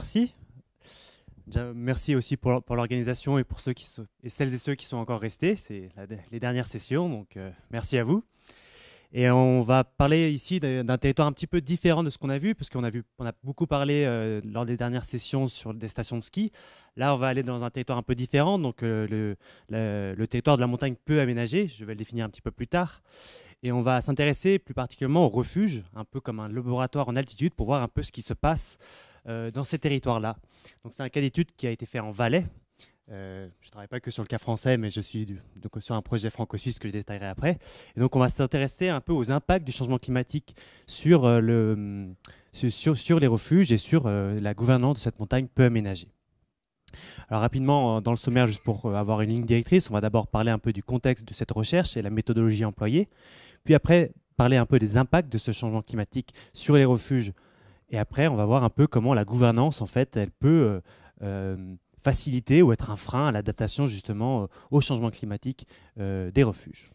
merci. Merci aussi pour, l'organisation et pour ceux qui et celles et ceux qui sont encore restés. C'est les dernières sessions, donc euh, merci à vous. Et on va parler ici d'un territoire un petit peu différent de ce qu'on a vu, parce qu'on a a beaucoup parlé euh, lors des dernières sessions sur des stations de ski. Là, on va aller dans un territoire un peu différent, donc euh, le, le, le, territoire de la montagne peu aménagé. Je vais le définir un petit peu plus tard. Et on va s'intéresser plus particulièrement au refuge, un peu comme un laboratoire en altitude, pour voir un peu ce qui se passe euh, dans ces territoires-là. Donc c'est un cas d'étude qui a été fait en Valais. Euh, je ne travaille pas que sur le cas français, mais je suis donc sur un projet franco-suisse que je détaillerai après. Et donc, on va s'intéresser un peu aux impacts du changement climatique sur, euh, le, sur, les refuges et sur la gouvernance de cette montagne peu aménagée. Alors rapidement, dans le sommaire, juste pour avoir une ligne directrice, on va d'abord parler un peu du contexte de cette recherche et la méthodologie employée, puis après parler un peu des impacts de ce changement climatique sur les refuges et après, on va voir un peu comment la gouvernance, en fait, elle peut euh, euh, faciliter ou être un frein à l'adaptation justement euh, au changement climatique des refuges.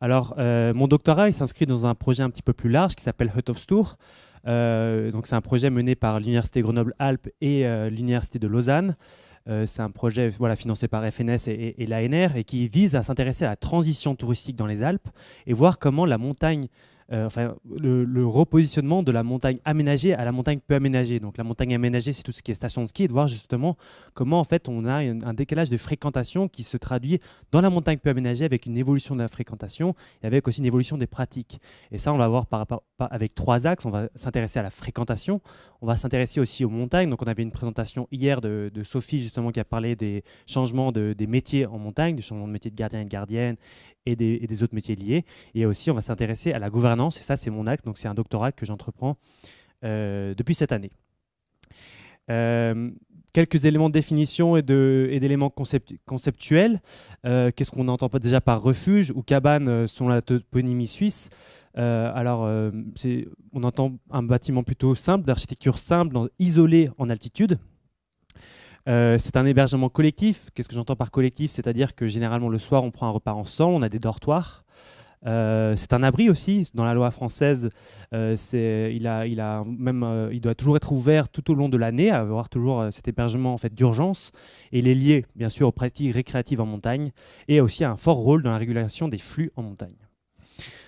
Alors, mon doctorat s'inscrit dans un projet un petit peu plus large qui s'appelle Hut of Tour. donc, c'est un projet mené par l'Université Grenoble-Alpes et l'Université de Lausanne. c'est un projet voilà, financé par FNS et l'ANR et qui vise à s'intéresser à la transition touristique dans les Alpes et voir comment la montagne euh, enfin, le, repositionnement de la montagne aménagée à la montagne peu aménagée. Donc la montagne aménagée, c'est tout ce qui est station de ski, et de voir justement comment en fait on a un, décalage de fréquentation qui se traduit dans la montagne peu aménagée avec une évolution de la fréquentation et avec aussi une évolution des pratiques. Et ça, on va voir par, avec trois axes. On va s'intéresser à la fréquentation, on va s'intéresser aussi aux montagnes. Donc on avait une présentation hier de, Sophie justement qui a parlé des changements des métiers en montagne, du changement de métier de gardien et de gardienne et des autres métiers liés. Et aussi, on va s'intéresser à la gouvernance ça c'est mon axe, donc c'est un doctorat que j'entreprends euh, depuis cette année. Euh, quelques éléments de définition et d'éléments conceptuels. Euh, qu'est-ce qu'on entend pas déjà par refuge ou cabane selon la toponymie suisse Alors, on entend un bâtiment plutôt simple, d'architecture simple, dans, isolé en altitude, c'est un hébergement collectif. Qu'est-ce que j'entends par collectif C'est-à-dire que généralement le soir, on prend un repas ensemble, on a des dortoirs. Euh, c'est un abri aussi dans la loi française. Euh, il, a, il, a même, euh, il doit toujours être ouvert tout au long de l'année, avoir toujours cet hébergement en fait d'urgence. Et il est lié bien sûr aux pratiques récréatives en montagne et aussi un fort rôle dans la régulation des flux en montagne.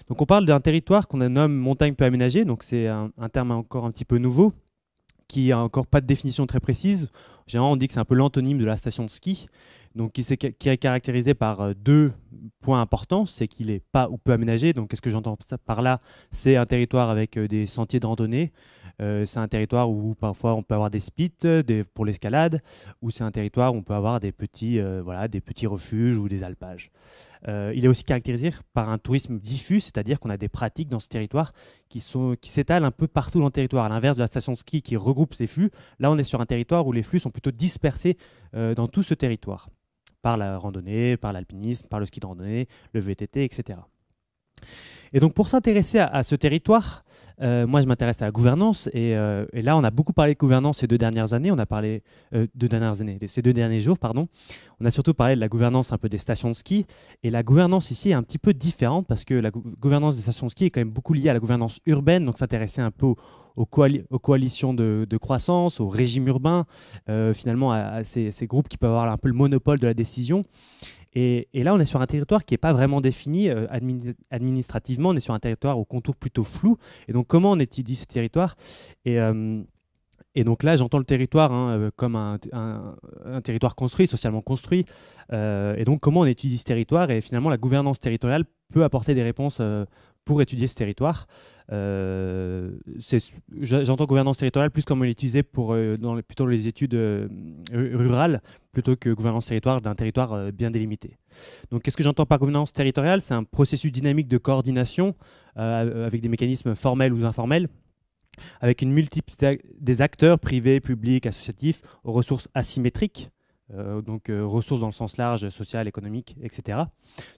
Donc on parle d'un territoire qu'on nomme montagne peu aménagée, donc c'est un, un terme encore un petit peu nouveau qui n'a encore pas de définition très précise. Généralement, on dit que c'est un peu l'antonyme de la station de ski, donc qui, est, caractérisé par euh, deux points importants, c'est qu'il est pas ou peu aménagé. Donc qu'est-ce que j'entends par là C'est un territoire avec euh, des sentiers de randonnée, euh, c'est un territoire où parfois on peut avoir des spits pour l'escalade, ou c'est un territoire où on peut avoir des petits, voilà, des petits refuges ou des alpages. il est aussi caractérisé par un tourisme diffus, c'est-à-dire qu'on a des pratiques dans ce territoire qui s'étalent qui un peu partout dans le territoire. À l'inverse de la station de ski qui regroupe ces flux, là on est sur un territoire où les flux sont plutôt dispersés dans tout ce territoire par la randonnée, par l'alpinisme, par le ski de randonnée, le VTT, etc. Et donc pour s'intéresser à, ce territoire, euh, moi je m'intéresse à la gouvernance euh, et, là on a beaucoup parlé de gouvernance ces deux dernières années, on a parlé euh, de dernières années, ces deux derniers jours pardon, on a surtout parlé de la gouvernance un peu des stations de ski et la gouvernance ici est un petit peu différente parce que la gouvernance des stations de ski est quand même beaucoup liée à la gouvernance urbaine, donc s'intéresser un peu aux, coalitions de, croissance, aux régimes urbains, finalement à, ces, ces, groupes qui peuvent avoir un peu le monopole de la décision. Et, là, on est sur un territoire qui n'est pas vraiment défini euh, administrativement, on est sur un territoire au contour plutôt flou. Et donc, comment on étudie ce territoire euh, et, donc là, j'entends le territoire hein, euh, comme un, territoire construit, socialement construit. et donc, comment on étudie ce territoire Et finalement, la gouvernance territoriale peut apporter des réponses pour étudier ce territoire. Euh, j'entends gouvernance territoriale plus comme on l'utilisait pour euh, dans les, plutôt les études euh, rurales plutôt que gouvernance territoire d'un territoire bien délimité. Donc, qu'est-ce que j'entends par gouvernance territoriale C'est un processus dynamique de coordination avec des mécanismes formels ou informels avec une multiplicité des acteurs privés, publics, associatifs, aux ressources asymétriques, donc ressources dans le sens large, social, économique, etc.,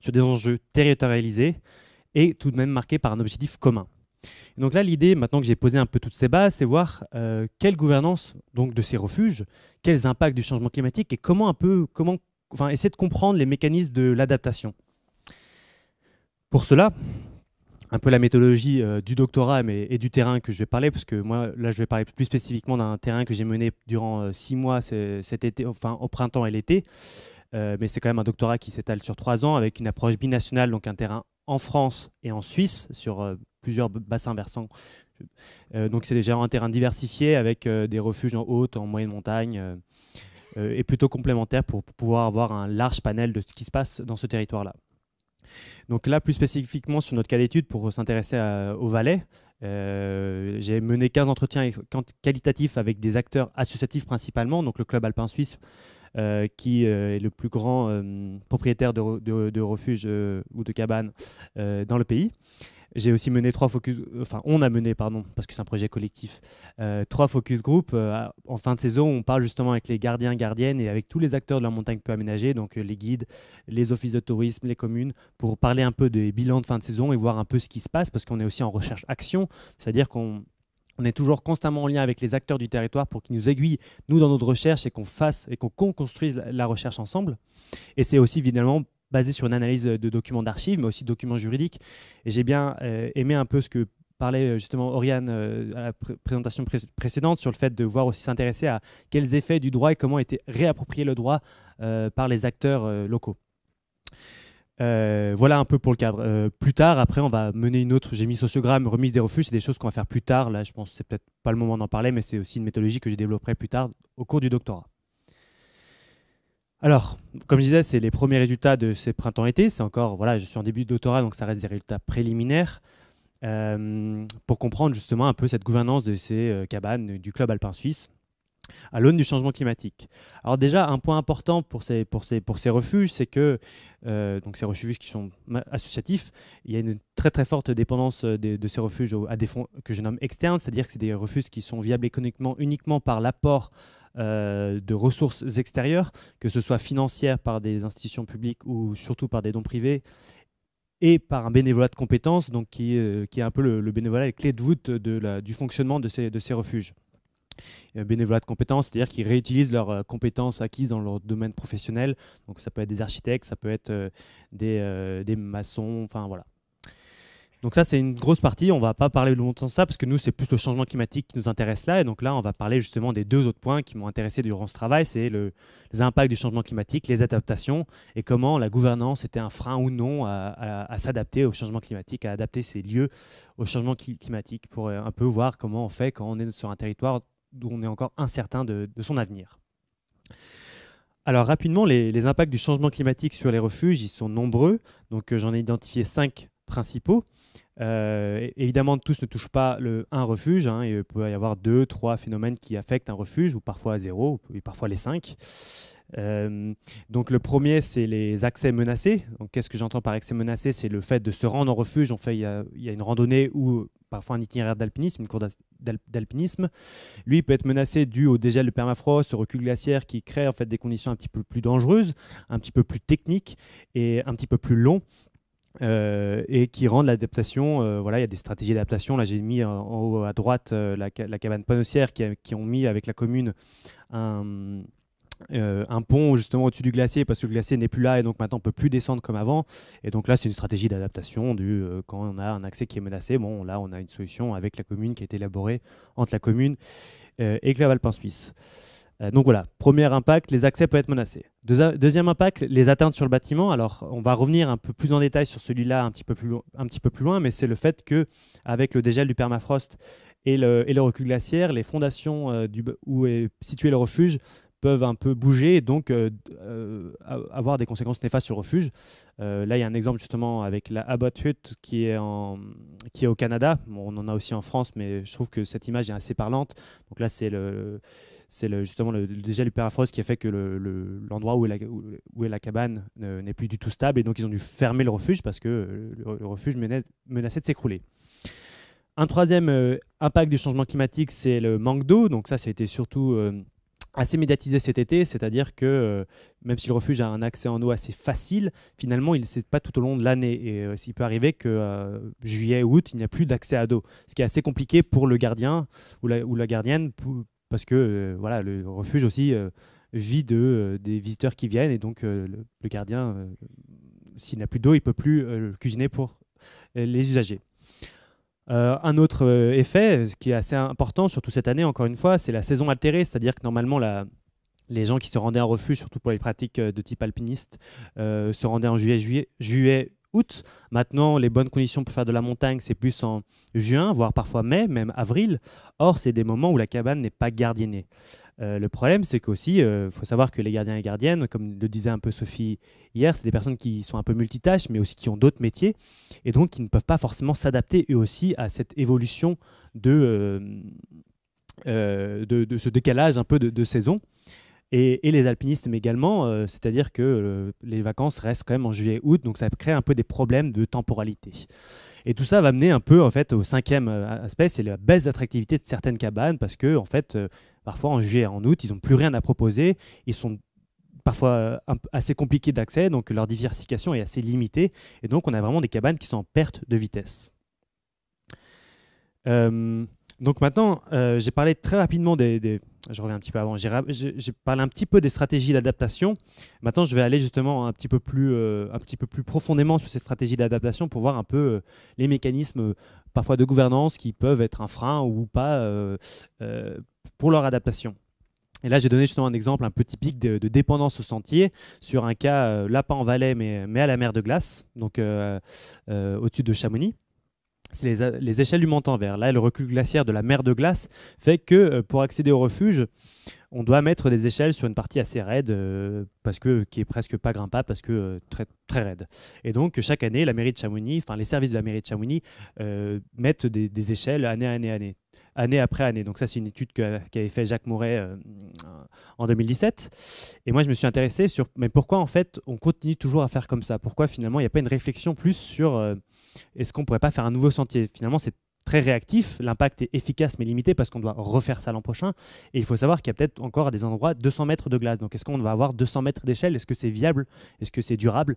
sur des enjeux territorialisés, et tout de même marqué par un objectif commun. donc là, l'idée, maintenant que j'ai posé un peu toutes ces bases, c'est voir euh, quelle gouvernance donc, de ces refuges, quels impacts du changement climatique et comment un peu, comment, enfin, essayer de comprendre les mécanismes de l'adaptation. Pour cela, un peu la méthodologie euh, du doctorat mais, et du terrain que je vais parler, parce que moi, là, je vais parler plus spécifiquement d'un terrain que j'ai mené durant euh, six mois cet été, enfin, au printemps et l'été. mais c'est quand même un doctorat qui s'étale sur trois ans avec une approche binationale, donc un terrain en France et en Suisse sur euh, plusieurs bassins versants. Euh, donc c'est déjà un terrain diversifié avec euh, des refuges en haute, en moyenne montagne et plutôt complémentaire pour pouvoir avoir un large panel de ce qui se passe dans ce territoire-là. Donc là, plus spécifiquement sur notre cas d'étude, pour s'intéresser au Valais, j'ai mené 15 entretiens qualitatifs avec des acteurs associatifs principalement, donc le Club Alpin Suisse euh, qui euh, est le plus grand euh, propriétaire de, de, refuges ou de cabanes dans le pays. J'ai aussi mené trois focus, enfin on a mené pardon, parce que c'est un projet collectif, trois focus group. en fin de saison, on parle justement avec les gardiens, gardiennes et avec tous les acteurs de la montagne peu aménagée, donc les guides, les offices de tourisme, les communes, pour parler un peu des bilans de fin de saison et voir un peu ce qui se passe, parce qu'on est aussi en recherche action, c'est-à-dire qu'on on est toujours constamment en lien avec les acteurs du territoire pour qu'ils nous aiguillent, nous, dans notre recherche et qu'on fasse et qu'on construise la recherche ensemble. Et c'est aussi, évidemment, basé sur une analyse de documents d'archives, mais aussi de documents juridiques. Et j'ai bien euh, aimé un peu ce que parlait euh, justement Oriane euh, à la présentation précédente sur le fait de voir aussi s'intéresser à quels effets du droit et comment était réapproprié le droit par les acteurs locaux. Euh, voilà un peu pour le cadre. Euh, plus tard, après, on va mener une autre. J'ai mis sociogramme, remise des refus, c'est des choses qu'on va faire plus tard. Là, je pense que c'est peut-être pas le moment d'en parler, mais c'est aussi une méthodologie que je développerai plus tard au cours du doctorat. Alors, comme je disais, c'est les premiers résultats de ces printemps-été. C'est encore, voilà, je suis en début de doctorat, donc ça reste des résultats préliminaires. Euh, pour comprendre justement un peu cette gouvernance de ces cabanes du club alpin suisse à l'aune du changement climatique. Alors déjà, un point important pour ces, refuges, c'est que euh, donc ces refuges qui sont associatifs, il y a une très très forte dépendance euh, de, ces refuges à des fonds que je nomme externes, c'est-à-dire que c'est des refuges qui sont viables économiquement uniquement par l'apport euh, de ressources extérieures, que ce soit financières par des institutions publiques ou surtout par des dons privés, et par un bénévolat de compétences, donc qui, est un peu le, bénévolat, la clé de voûte du fonctionnement de ces refuges. Euh, bénévolat de compétences, c'est-à-dire qu'ils réutilisent leurs euh, compétences acquises dans leur domaine professionnel. Donc ça peut être des architectes, ça peut être euh, des, des maçons, enfin voilà. Donc ça, c'est une grosse partie. On va pas parler longtemps de ça parce que nous, c'est plus le changement climatique qui nous intéresse là. Et donc là, on va parler justement des deux autres points qui m'ont intéressé durant ce travail. C'est le, les impacts du changement climatique, les adaptations et comment la gouvernance était un frein ou non à, à s'adapter au changement climatique, à adapter ses lieux au changement climatique pour un peu voir comment on fait quand on est sur un territoire d'où on est encore incertain de, son avenir. Alors rapidement, les, impacts du changement climatique sur les refuges, ils sont nombreux. Donc euh, j'en ai identifié cinq principaux. Euh, évidemment, tous ne touchent pas un refuge. Hein. il peut y avoir deux, trois phénomènes qui affectent un refuge, ou parfois zéro, et parfois les cinq. Euh, donc le premier, c'est les accès menacés. Qu'est-ce que j'entends par accès menacé C'est le fait de se rendre en refuge. En fait, il y, a une randonnée où parfois un itinéraire d'alpinisme, une cour d'alpinisme. Lui, peut être menacé dû au dégel de permafrost, au recul glaciaire qui crée en fait des conditions un petit peu plus dangereuses, un petit peu plus techniques et un petit peu plus longs. Euh, et qui rendent l'adaptation. Euh, voilà, il y a des stratégies d'adaptation. Là, j'ai mis en haut à droite euh, la, cabane panossière qui, ont mis avec la commune un euh, un pont justement au-dessus du glacier parce que le glacier n'est plus là et donc maintenant on peut plus descendre comme avant. Et donc là, c'est une stratégie d'adaptation du euh, quand on a un accès qui est menacé. Bon, là, on a une solution avec la commune qui a été élaborée entre la commune euh, et Clavalpin Suisse. donc voilà, premier impact, les accès peuvent être menacés. deuxième impact, les atteintes sur le bâtiment. Alors, on va revenir un peu plus en détail sur celui-là un, petit peu plus un petit peu plus loin, mais c'est le fait que avec le dégel du permafrost et le, recul glaciaire, les fondations du, où est situé le refuge peuvent un peu bouger et donc euh, euh, avoir des conséquences néfastes sur le refuge. Euh, là, il y a un exemple justement avec la Abbott Hut qui est, en, qui est au Canada. on en a aussi en France, mais je trouve que cette image est assez parlante. Donc là, c'est le c'est justement le, déjà l'hyperaphrose qui a fait que l'endroit où, où, est la cabane n'est plus du tout stable et donc ils ont dû fermer le refuge parce que le, refuge menaçait de s'écrouler. Un troisième impact du changement climatique, c'est le manque d'eau. Donc ça, ça a été surtout assez médiatisé cet été, c'est-à-dire que euh, même si le refuge a un accès en eau assez facile, finalement, il ne pas tout au long de l'année. Et euh, il peut arriver que juillet euh, juillet, août, il n'y a plus d'accès à d'eau, ce qui est assez compliqué pour le gardien ou la, la gardienne, parce que voilà, le refuge aussi vit de, des visiteurs qui viennent, et donc le, le, gardien, s'il n'a plus d'eau, il ne peut plus cuisiner pour les usagers. Euh, un autre euh, effet, ce qui est assez important, surtout cette année, encore une fois, c'est la saison altérée, c'est-à-dire que normalement, les gens qui se rendaient en refus surtout pour les pratiques euh, de type alpiniste, se rendaient en juillet, juillet, août. Maintenant, les bonnes conditions pour faire de la montagne, c'est plus en juin, voire parfois mai, même avril. Or, c'est des moments où la cabane n'est pas gardiennée. Euh, le problème, c'est qu'aussi, il euh, faut savoir que les gardiens et gardiennes, comme le disait un peu Sophie hier, c'est des personnes qui sont un peu multitâches, mais aussi qui ont d'autres métiers, et donc qui ne peuvent pas forcément s'adapter eux aussi à cette évolution de, euh, de, ce décalage un peu de, saison. Et, les alpinistes mais également, c'est-à-dire que les vacances restent quand même en juillet-août, donc ça crée un peu des problèmes de temporalité. Et tout ça va mener un peu en fait au cinquième aspect, c'est la baisse d'attractivité de certaines cabanes parce que en fait Parfois en juillet, en août, ils n'ont plus rien à proposer. Ils sont parfois euh, assez compliqués d'accès, donc leur diversification est assez limitée. Et donc on a vraiment des cabanes qui sont en perte de vitesse. Euh, donc maintenant, euh, j'ai parlé très rapidement des, Je reviens un petit peu avant. J'ai, parlé un petit peu des stratégies d'adaptation. Maintenant, je vais aller justement un petit peu plus, un petit peu plus profondément sur ces stratégies d'adaptation pour voir un peu les mécanismes parfois de gouvernance qui peuvent être un frein ou pas pour leur adaptation. Et là, j'ai donné justement un exemple un peu typique de, dépendance au sentier sur un cas, euh, là pas en Valais, mais, à la mer de glace, donc euh, euh, au-dessus de Chamonix. C'est les, échelles du montant vert. Là, le recul glaciaire de la mer de glace fait que pour accéder au refuge, on doit mettre des échelles sur une partie assez raide, parce que, qui est presque pas grimpable, parce que très, très raide. Et donc, chaque année, la mairie de Chamonix, enfin les services de la mairie de Chamonix, mettent des, des échelles année à année à année année après année. Donc ça, c'est une étude qu'avait fait Jacques Mouret euh, en 2017. Et moi, je me suis intéressé sur, mais pourquoi en fait, on continue toujours à faire comme ça Pourquoi finalement, il n'y a pas une réflexion plus sur euh, est-ce qu'on ne pourrait pas faire un nouveau sentier Finalement, c'est très réactif. L'impact est efficace mais limité parce qu'on doit refaire ça l'an prochain. Et il faut savoir qu'il y a peut-être encore à des endroits 200 mètres de glace. Donc est-ce qu'on va avoir 200 mètres d'échelle Est-ce que c'est viable Est-ce que c'est durable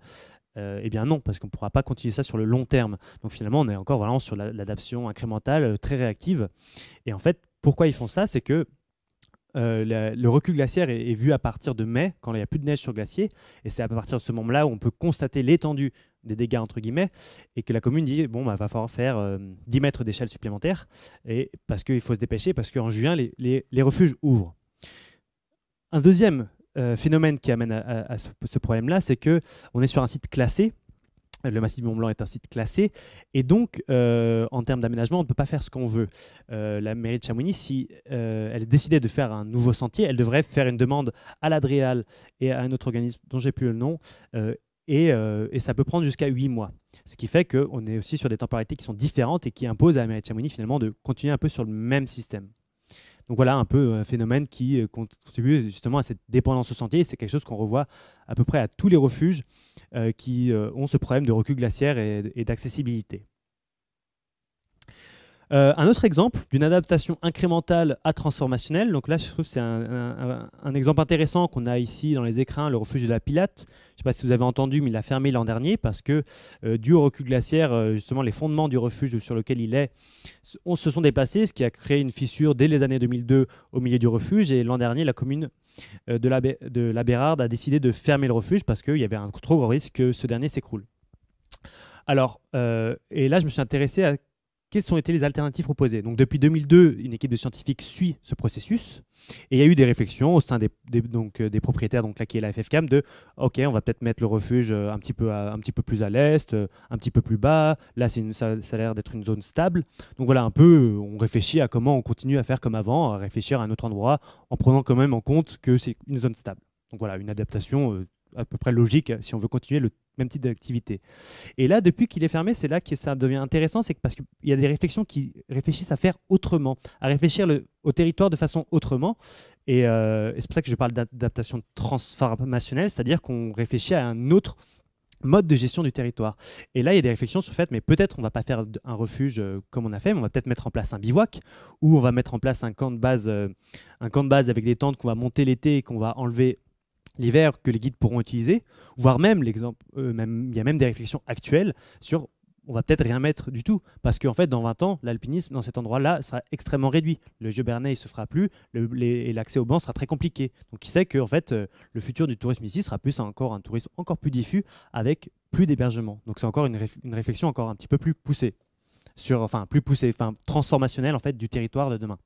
euh, eh bien non, parce qu'on ne pourra pas continuer ça sur le long terme. Donc finalement, on est encore vraiment sur l'adaptation incrémentale, euh, très réactive. Et en fait, pourquoi ils font ça C'est que euh, le recul glaciaire est, est, vu à partir de mai, quand il n'y a plus de neige sur le glacier. Et c'est à partir de ce moment-là où on peut constater l'étendue des dégâts entre guillemets, et que la commune dit bon bah va falloir faire 10 euh, mètres d'échelle supplémentaire, et parce qu'il faut se dépêcher, parce qu'en juin les, refuges ouvrent. Un deuxième euh, phénomène qui amène à, ce, problème-là, c'est que on est sur un site classé. Le massif Mont Blanc est un site classé, et donc euh, en termes d'aménagement, on ne peut pas faire ce qu'on veut. la mairie de Chamonix, si elle décidait de faire un nouveau sentier, elle devrait faire une demande à l'Adréal et à un autre organisme dont j'ai plus le nom euh, et, ça peut prendre jusqu'à 8 mois. Ce qui fait qu'on est aussi sur des temporalités qui sont différentes et qui imposent à de Chamonix finalement de continuer un peu sur le même système. Donc voilà un peu un phénomène qui euh, contribue justement à cette dépendance au sentier. C'est quelque chose qu'on revoit à peu près à tous les refuges euh, qui ont ce problème de recul glaciaire et d'accessibilité. Euh, un autre exemple d'une adaptation incrémentale à transformationnelle. Donc là, je trouve c'est un, exemple intéressant qu'on a ici dans les écrins, le refuge de la Pilate. Je ne sais pas si vous avez entendu, mais il a fermé l'an dernier parce que, euh, dû au recul glaciaire, euh, justement, les fondements du refuge sur lequel il est on se sont déplacés, ce qui a créé une fissure dès les années 2002 au milieu du refuge. Et l'an dernier, la commune de la, de la Bérarde a décidé de fermer le refuge parce qu'il y avait un trop gros risque que ce dernier s'écroule. Alors, et là, je me suis intéressé à quelles ont été les alternatives proposées Donc depuis 2002, une équipe de scientifiques suit ce processus et il y a eu des réflexions au sein des, donc, euh, des propriétaires, donc là qui est la FFCAM, de OK, on va peut-être mettre le refuge euh, un petit peu, un petit peu plus à l'est, euh, un petit peu plus bas, là ça, a l'air d'être une zone stable. Donc voilà, un peu, on réfléchit à comment on continue à faire comme avant, à réfléchir à un autre endroit en prenant quand même en compte que c'est une zone stable. Donc voilà, une adaptation à peu près logique euh, si on veut continuer le même type d'activité. Et là, depuis qu'il est fermé, c'est là que ça devient intéressant, c'est parce qu'il y a des réflexions qui réfléchissent à faire autrement, à réfléchir au territoire de façon autrement. Euh, et, c'est pour ça que je parle d'adaptation transformationnelle, c'est-à-dire qu'on réfléchit à un autre mode de gestion du territoire. Et là, il y a des réflexions sur le fait, mais peut-être on ne va pas faire un refuge euh, comme on a fait, mais on va peut-être mettre en place un bivouac, ou on va mettre en place un camp de base, un camp de base avec des tentes qu'on va monter l'été et qu'on va enlever l'hiver que les guides pourront utiliser, voire même l'exemple, euh, il y a même des réflexions actuelles sur on va peut-être rien mettre du tout, parce qu'en fait, dans 20 ans, l'alpinisme dans cet endroit-là sera extrêmement réduit. Le jeu Bernay ne se fera plus, et l'accès au banc sera très compliqué. Donc, il sait que fait, euh, le futur du tourisme ici sera plus encore un tourisme encore plus diffus, avec plus d'hébergement. Donc, c'est encore une, réflexion encore un petit peu plus poussée, sur, enfin plus poussée, enfin transformationnelle en fait du territoire de demain.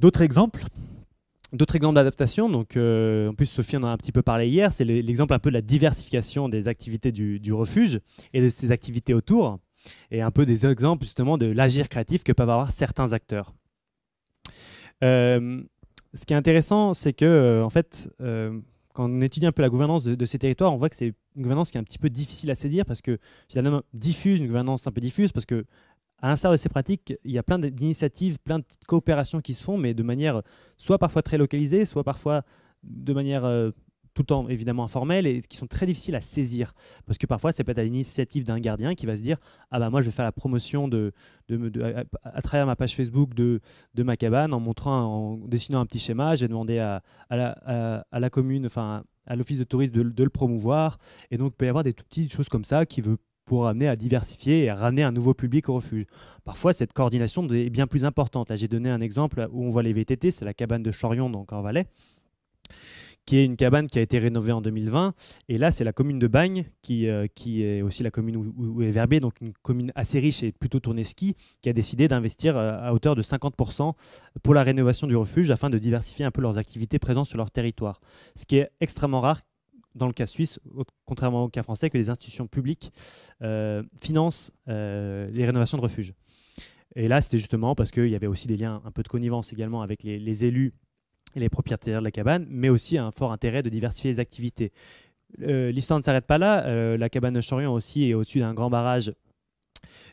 D'autres exemples D'autres exemples d'adaptation, donc euh, en plus Sophie en a un petit peu parlé hier, c'est l'exemple un peu de la diversification des activités du, refuge et de ses activités autour, et un peu des exemples justement de l'agir créatif que peuvent avoir certains acteurs. Euh, ce qui est intéressant, c'est que euh, en fait, quand on étudie un peu la gouvernance de, de ces territoires, on voit que c'est une gouvernance qui est un petit peu difficile à saisir parce que finalement diffuse, une gouvernance un peu diffuse parce que à l'instar de ces pratiques, il y a plein d'initiatives, plein de coopérations qui se font, mais de manière soit parfois très localisée, soit parfois de manière euh, tout le temps évidemment informelle et qui sont très difficiles à saisir. Parce que parfois, c'est peut être à l'initiative d'un gardien qui va se dire Ah bah moi, je vais faire la promotion de, à, travers ma page Facebook de, ma cabane en montrant, en dessinant un petit schéma. Je vais demander à, la, commune, enfin à l'office de tourisme de, le promouvoir. Et donc, il peut y avoir des tout petites choses comme ça qui veut pour amener à diversifier et ramener un nouveau public au refuge. Parfois, cette coordination est bien plus importante. Là, j'ai donné un exemple où on voit les VTT, c'est la cabane de Chorion, donc en Valais qui est une cabane qui a été rénovée en 2020. Et là, c'est la commune de Bagne, qui, euh, qui est aussi la commune où, est verbé donc une commune assez riche et plutôt tournée ski, qui a décidé d'investir euh, à hauteur de 50% pour la rénovation du refuge afin de diversifier un peu leurs activités présentes sur leur territoire. Ce qui est extrêmement rare dans le cas suisse, contrairement au cas français, que les institutions publiques euh, financent euh, les rénovations de refuges. Et là, c'était justement parce qu'il y avait aussi des liens un peu de connivence également avec les, élus et les propriétaires de la cabane, mais aussi un fort intérêt de diversifier les activités. Euh, l'histoire ne s'arrête pas là. la cabane de Chorion aussi est au-dessus d'un grand barrage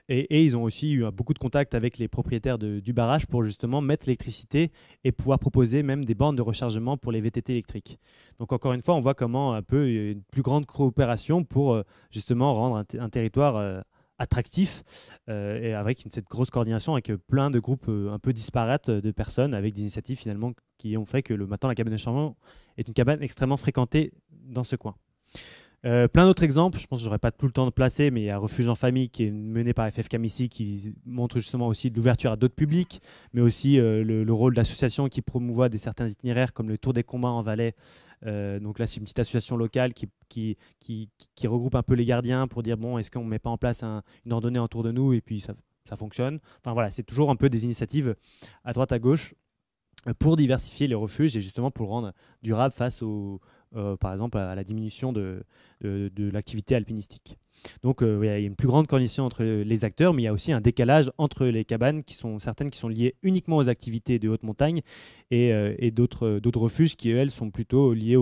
et, ils ont aussi eu hein, beaucoup de contacts avec les propriétaires du barrage pour justement mettre l'électricité et pouvoir proposer même des bandes de rechargement pour les VTT électriques. Donc encore une fois, on voit comment un peu une plus grande coopération pour euh, justement rendre un, territoire euh, attractif euh, et avec une, cette grosse coordination avec plein de groupes un peu disparates de personnes avec des initiatives finalement qui ont fait que le, maintenant la cabane de changement est une cabane extrêmement fréquentée dans ce coin. Euh, plein d'autres exemples, je pense que n'aurai pas tout le temps de placer, mais il y a Refuge en famille qui est mené par FFK ici, qui montre justement aussi de l'ouverture à d'autres publics, mais aussi euh, le, rôle d'associations qui promouvoient des certains itinéraires comme le Tour des combats en Valais. Euh, donc là, c'est une petite association locale qui, qui, qui, regroupe un peu les gardiens pour dire bon, est-ce qu'on ne met pas en place une ordonnée autour de nous et puis ça, ça fonctionne. Enfin voilà, c'est toujours un peu des initiatives à droite à gauche pour diversifier les refuges et justement pour le rendre durable face aux euh, par exemple, à la diminution de, l'activité alpinistique. Donc euh, il y a une plus grande coordination entre les acteurs, mais il y a aussi un décalage entre les cabanes, qui sont certaines qui sont liées uniquement aux activités de haute montagne, et, euh, d'autres refuges qui, elles, sont plutôt liées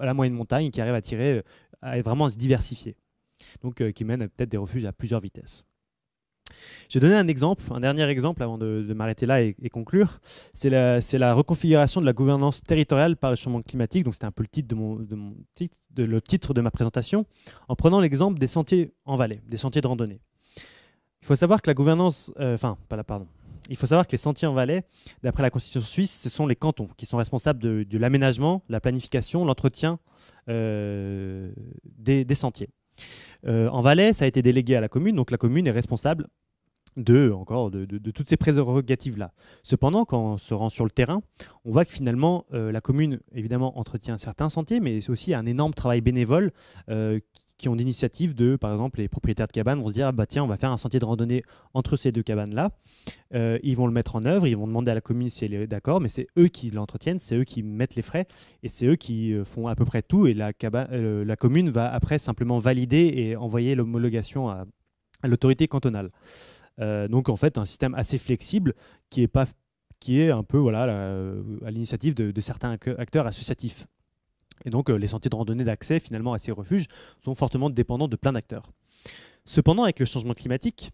à la moyenne montagne, qui arrivent à tirer, à vraiment se diversifier. Donc qui mènent peut-être des refuges à plusieurs vitesses. J'ai donné un exemple, un dernier exemple avant de, m'arrêter là et, conclure. C'est la, reconfiguration de la gouvernance territoriale par le changement climatique. Donc c'était un peu le titre de, mon, titre, de, ma présentation, en prenant l'exemple des sentiers en vallée, des sentiers de randonnée. Il faut savoir que la gouvernance, euh, enfin pardon. Il faut savoir que les sentiers en vallée, d'après la Constitution suisse, ce sont les cantons qui sont responsables de, l'aménagement, la planification, l'entretien euh, des, sentiers. Euh, en Valais, ça a été délégué à la commune, donc la commune est responsable de, encore, de, toutes ces prérogatives-là. Cependant, quand on se rend sur le terrain, on voit que finalement, euh, la commune, évidemment, entretient certains sentiers, mais c'est aussi un énorme travail bénévole euh, qui ont d'initiative de, par exemple, les propriétaires de cabanes vont se dire, ah bah tiens, on va faire un sentier de randonnée entre ces deux cabanes-là. Euh, ils vont le mettre en œuvre, ils vont demander à la commune si elle est d'accord, mais c'est eux qui l'entretiennent, c'est eux qui mettent les frais, et c'est eux qui font à peu près tout, et la, la commune va après simplement valider et envoyer l'homologation à l'autorité cantonale. Euh, donc en fait un système assez flexible qui est un peu voilà, à l'initiative de, certains acteurs associatifs. Et donc euh, les sentiers de randonnée d'accès finalement à ces refuges sont fortement dépendants de plein d'acteurs. Cependant, avec le changement climatique,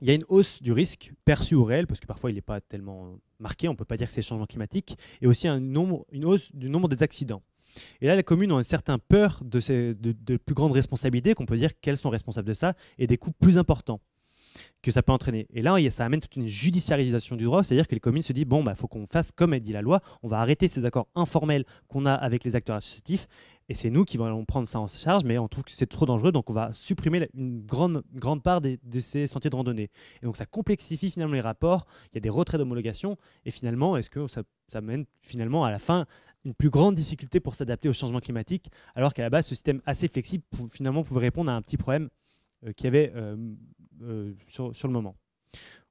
il y a une hausse du risque perçu ou réel, parce que parfois il n'est pas tellement marqué, on ne peut pas dire que c'est le changement climatique, et aussi un nombre, une hausse du nombre des accidents. Et là, les communes ont une certaine peur de, ces, de plus grandes responsabilités, qu'on peut dire qu'elles sont responsables de ça, et des coûts plus importants que ça peut entraîner. Et là, ça amène toute une judiciarisation du droit, c'est-à-dire que les communes se disent bon, il bah, faut qu'on fasse comme elle dit la loi, on va arrêter ces accords informels qu'on a avec les acteurs associatifs, et c'est nous qui allons prendre ça en charge, mais on trouve que c'est trop dangereux, donc on va supprimer une grande, grande part de ces sentiers de randonnée. Et donc ça complexifie finalement les rapports, il y a des retraits d'homologation, et finalement, est-ce que ça, amène mène finalement à la fin une plus grande difficulté pour s'adapter au changement climatique, alors qu'à la base, ce système assez flexible, finalement, pouvait répondre à un petit problème euh, qu'il y avait euh, euh, sur, le moment.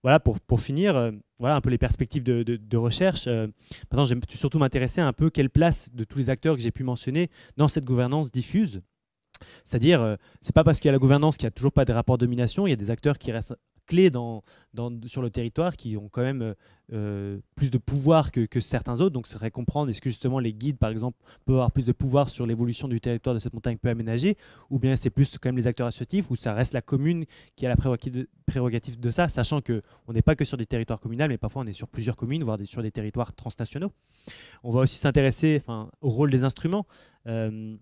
Voilà, pour, finir, voilà un peu les perspectives de, de, de recherche. maintenant, j'aime surtout m'intéresser un peu quelle place de tous les acteurs que j'ai pu mentionner dans cette gouvernance diffuse. C'est-à-dire, c'est pas parce qu'il y a la gouvernance qu'il n'y a toujours pas de rapport de domination, il y a des acteurs qui restent clés dans, sur le territoire qui ont quand même euh, euh, plus de pouvoir que, certains autres. Donc, ce serait comprendre est-ce que justement les guides, par exemple, peuvent avoir plus de pouvoir sur l'évolution du territoire de cette montagne peut aménager, ou bien c'est plus quand même les acteurs associatifs, ou ça reste la commune qui a la prérogative de ça, sachant que on n'est pas que sur des territoires communaux, mais parfois on est sur plusieurs communes, voire sur des territoires transnationaux. On va aussi s'intéresser enfin, au rôle des instruments. Euh,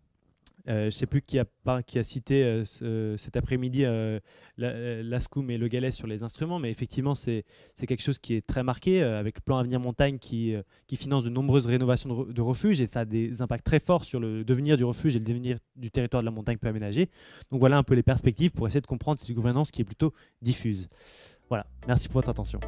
euh, je ne sais plus qui a, qui a cité euh, euh, cet après-midi euh, Lascoum et Le Galet sur les instruments, mais effectivement, c'est quelque chose qui est très marqué avec le plan Avenir Montagne qui, qui finance de nombreuses rénovations de, de, refuges et ça a des impacts très forts sur le devenir du refuge et le devenir du territoire de la montagne peu aménagé. Donc voilà un peu les perspectives pour essayer de comprendre cette gouvernance qui est plutôt diffuse. Voilà, merci pour votre attention.